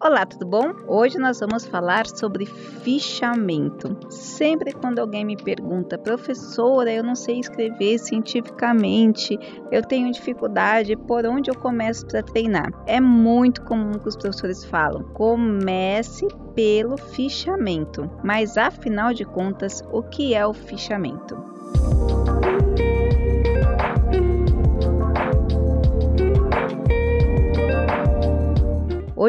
Olá, tudo bom? Hoje nós vamos falar sobre fichamento. Sempre quando alguém me pergunta, professora, eu não sei escrever cientificamente, eu tenho dificuldade, por onde eu começo para treinar? É muito comum que os professores falam: comece pelo fichamento. Mas afinal de contas, o que é o fichamento?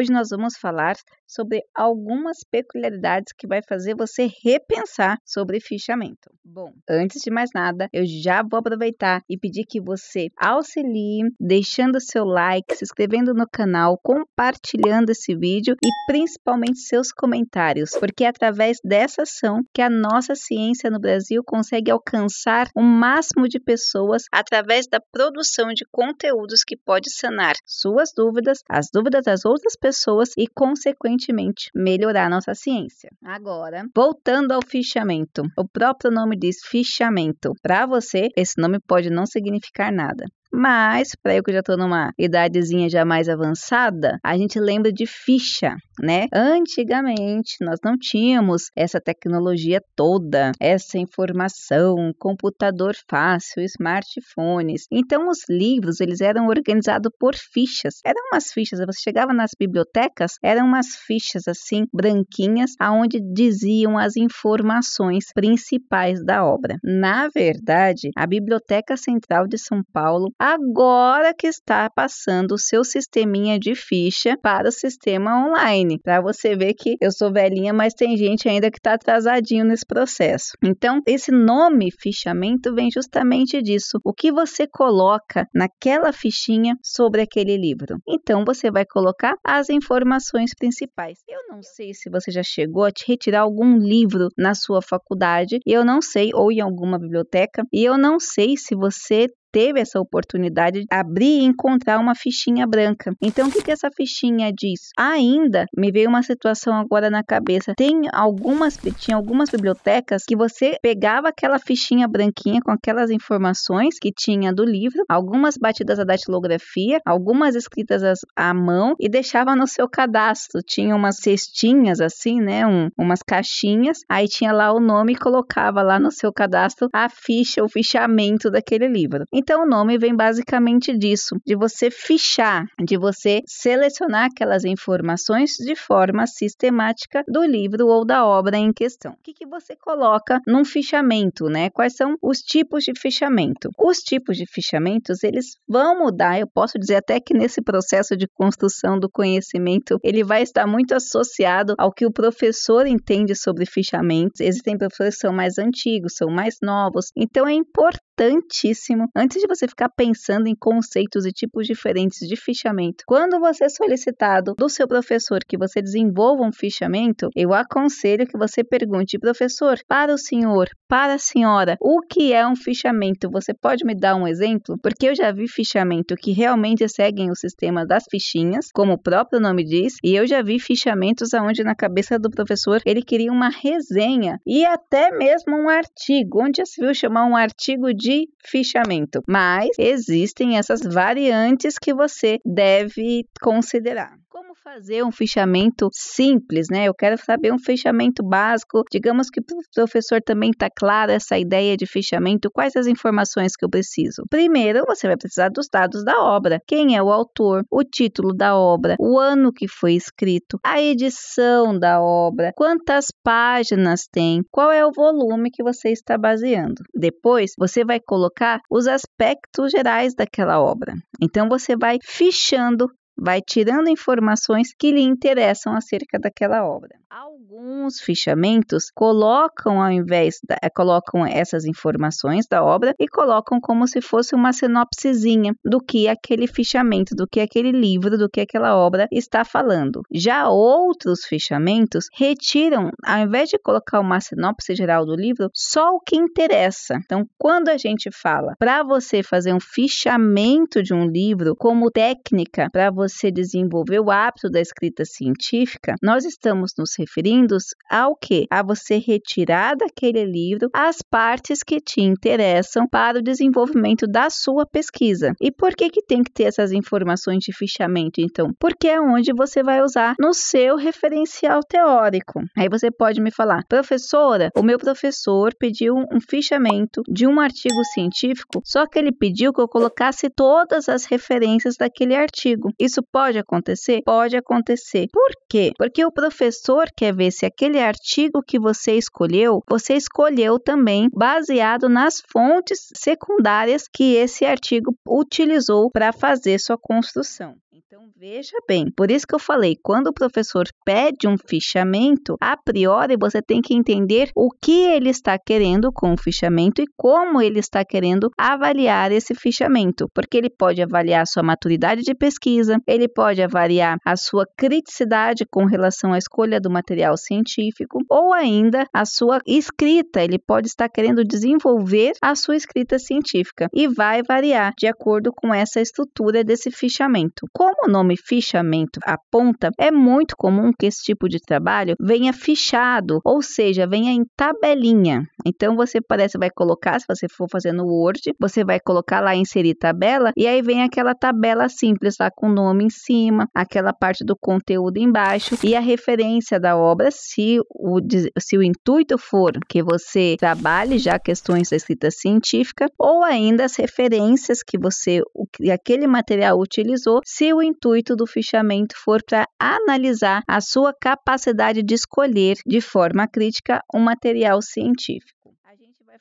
Hoje nós vamos falar sobre algumas peculiaridades que vai fazer você repensar sobre fichamento. Bom, antes de mais nada, eu já vou aproveitar e pedir que você auxilie deixando seu like, se inscrevendo no canal, compartilhando esse vídeo e principalmente seus comentários, porque é através dessa ação que a nossa ciência no Brasil consegue alcançar o um máximo de pessoas através da produção de conteúdos que pode sanar suas dúvidas, as dúvidas das outras pessoas e, consequentemente, consequentemente, melhorar nossa ciência. Agora, voltando ao fichamento. O próprio nome diz fichamento. Para você, esse nome pode não significar nada. Mas, para eu que já tô numa idadezinha já mais avançada, a gente lembra de ficha, né? Antigamente nós não tínhamos essa tecnologia toda, essa informação, computador fácil, smartphones. Então os livros, eles eram organizados por fichas. Eram umas fichas, você chegava nas bibliotecas, eram umas fichas assim branquinhas aonde diziam as informações principais da obra. Na verdade, a Biblioteca Central de São Paulo agora que está passando o seu sisteminha de ficha para o sistema online. Para você ver que eu sou velhinha, mas tem gente ainda que está atrasadinho nesse processo. Então, esse nome fichamento vem justamente disso. O que você coloca naquela fichinha sobre aquele livro. Então, você vai colocar as informações principais. Eu não sei se você já chegou a te retirar algum livro na sua faculdade, eu não sei, ou em alguma biblioteca, e eu não sei se você teve essa oportunidade de abrir e encontrar uma fichinha branca. Então, o que, que essa fichinha diz? Ainda me veio uma situação agora na cabeça. Tem algumas, tinha algumas bibliotecas que você pegava aquela fichinha branquinha com aquelas informações que tinha do livro, algumas batidas à datilografia, algumas escritas à mão e deixava no seu cadastro. Tinha umas cestinhas assim, né? Um, umas caixinhas. Aí tinha lá o nome e colocava lá no seu cadastro a ficha, o fichamento daquele livro. Então o nome vem basicamente disso, de você fichar, de você selecionar aquelas informações de forma sistemática do livro ou da obra em questão. O que, que você coloca num fichamento, né? Quais são os tipos de fichamento? Os tipos de fichamentos, eles vão mudar, eu posso dizer até que nesse processo de construção do conhecimento, ele vai estar muito associado ao que o professor entende sobre fichamentos. Existem professores que são mais antigos, são mais novos. Então é importante importantíssimo antes de você ficar pensando em conceitos e tipos diferentes de fichamento. Quando você é solicitado do seu professor que você desenvolva um fichamento, eu aconselho que você pergunte, professor, para o senhor, para a senhora, o que é um fichamento? Você pode me dar um exemplo? Porque eu já vi fichamento que realmente seguem o sistema das fichinhas, como o próprio nome diz, e eu já vi fichamentos onde na cabeça do professor ele queria uma resenha e até é. mesmo um artigo, onde já se viu chamar um artigo de de fichamento. Mas existem essas variantes que você deve considerar. Como fazer um fichamento simples, né? Eu quero saber um fichamento básico. Digamos que para o professor também está claro essa ideia de fichamento. Quais as informações que eu preciso? Primeiro, você vai precisar dos dados da obra. Quem é o autor, o título da obra, o ano que foi escrito, a edição da obra, quantas páginas tem, qual é o volume que você está baseando. Depois, você vai colocar os aspectos gerais daquela obra. Então, você vai fichando vai tirando informações que lhe interessam acerca daquela obra. Alguns fichamentos colocam ao invés da, eh, colocam essas informações da obra e colocam como se fosse uma sinopsezinha do que aquele fichamento, do que aquele livro, do que aquela obra está falando. Já outros fichamentos retiram, ao invés de colocar uma sinopse geral do livro, só o que interessa. Então, quando a gente fala para você fazer um fichamento de um livro como técnica para você desenvolver o hábito da escrita científica, nós estamos nos referindo-se ao que? A você retirar daquele livro as partes que te interessam para o desenvolvimento da sua pesquisa. E por que que tem que ter essas informações de fichamento, então? Porque é onde você vai usar no seu referencial teórico. Aí você pode me falar, professora, o meu professor pediu um fichamento de um artigo científico, só que ele pediu que eu colocasse todas as referências daquele artigo. Isso pode acontecer? Pode acontecer. Por quê? Porque o professor quer ver se aquele artigo que você escolheu, você escolheu também baseado nas fontes secundárias que esse artigo utilizou para fazer sua construção. Então veja bem, por isso que eu falei, quando o professor pede um fichamento, a priori você tem que entender o que ele está querendo com o fichamento e como ele está querendo avaliar esse fichamento, porque ele pode avaliar sua maturidade de pesquisa, ele pode avaliar a sua criticidade com relação à escolha do material científico ou ainda a sua escrita, ele pode estar querendo desenvolver a sua escrita científica e vai variar de acordo com essa estrutura desse fichamento. Como como o nome fichamento aponta, é muito comum que esse tipo de trabalho venha fichado, ou seja, venha em tabelinha. Então você parece vai colocar, se você for fazer no Word, você vai colocar lá inserir tabela e aí vem aquela tabela simples lá com o nome em cima, aquela parte do conteúdo embaixo e a referência da obra, se o se o intuito for que você trabalhe já questões da escrita científica ou ainda as referências que você que aquele material utilizou, se o intuito do fichamento for para analisar a sua capacidade de escolher de forma crítica um material científico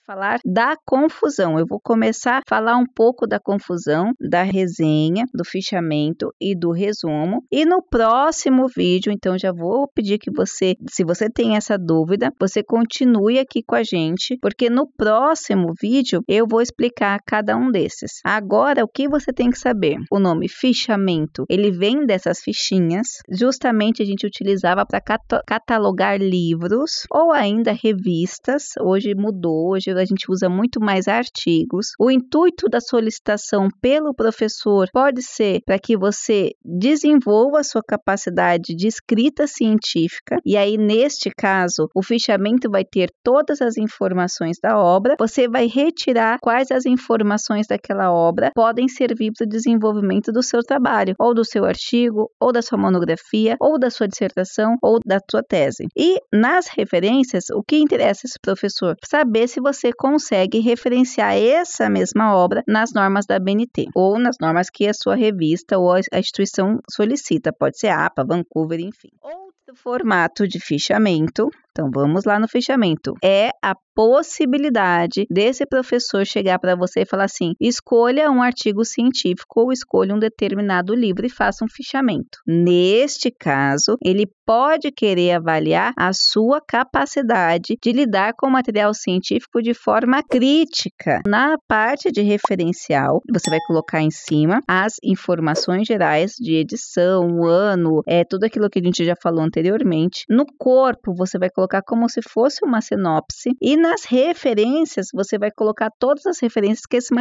falar da confusão. Eu vou começar a falar um pouco da confusão, da resenha, do fichamento e do resumo. E no próximo vídeo, então já vou pedir que você, se você tem essa dúvida, você continue aqui com a gente, porque no próximo vídeo eu vou explicar cada um desses. Agora, o que você tem que saber? O nome fichamento, ele vem dessas fichinhas, justamente a gente utilizava para catalogar livros ou ainda revistas. Hoje mudou, hoje a gente usa muito mais artigos. O intuito da solicitação pelo professor pode ser para que você desenvolva a sua capacidade de escrita científica, e aí, neste caso, o fichamento vai ter todas as informações da obra, você vai retirar quais as informações daquela obra podem servir para o desenvolvimento do seu trabalho, ou do seu artigo, ou da sua monografia, ou da sua dissertação, ou da sua tese. E nas referências, o que interessa esse professor? Saber se você você consegue referenciar essa mesma obra nas normas da BNT ou nas normas que a sua revista ou a instituição solicita, pode ser APA, Vancouver, enfim. Outro formato de fichamento então vamos lá no fechamento. É a possibilidade desse professor chegar para você e falar assim: escolha um artigo científico ou escolha um determinado livro e faça um fichamento. Neste caso, ele pode querer avaliar a sua capacidade de lidar com o material científico de forma crítica. Na parte de referencial, você vai colocar em cima as informações gerais de edição, ano, é tudo aquilo que a gente já falou anteriormente. No corpo, você vai colocar colocar como se fosse uma sinopse e nas referências você vai colocar todas as referências que esse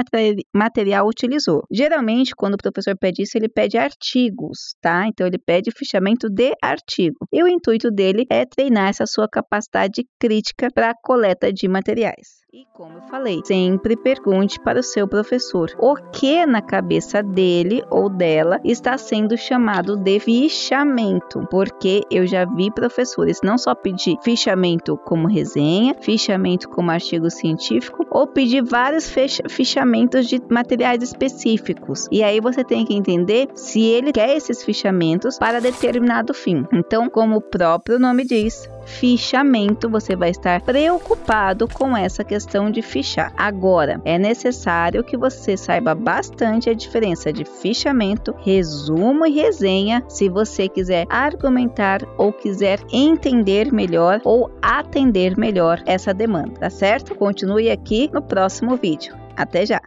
material utilizou. Geralmente, quando o professor pede isso, ele pede artigos, tá? Então ele pede fichamento de artigo. E o intuito dele é treinar essa sua capacidade crítica para a coleta de materiais. E como eu falei, sempre pergunte para o seu professor o que na cabeça dele ou dela está sendo chamado de fichamento, porque eu já vi professores não só pedir fichamento fichamento como resenha, fichamento como artigo científico ou pedir vários fichamentos de materiais específicos. E aí você tem que entender se ele quer esses fichamentos para determinado fim. Então, como o próprio nome diz, fichamento, você vai estar preocupado com essa questão de fichar. Agora, é necessário que você saiba bastante a diferença de fichamento, resumo e resenha, se você quiser argumentar ou quiser entender melhor ou atender melhor essa demanda, tá certo? Continue aqui no próximo vídeo. Até já!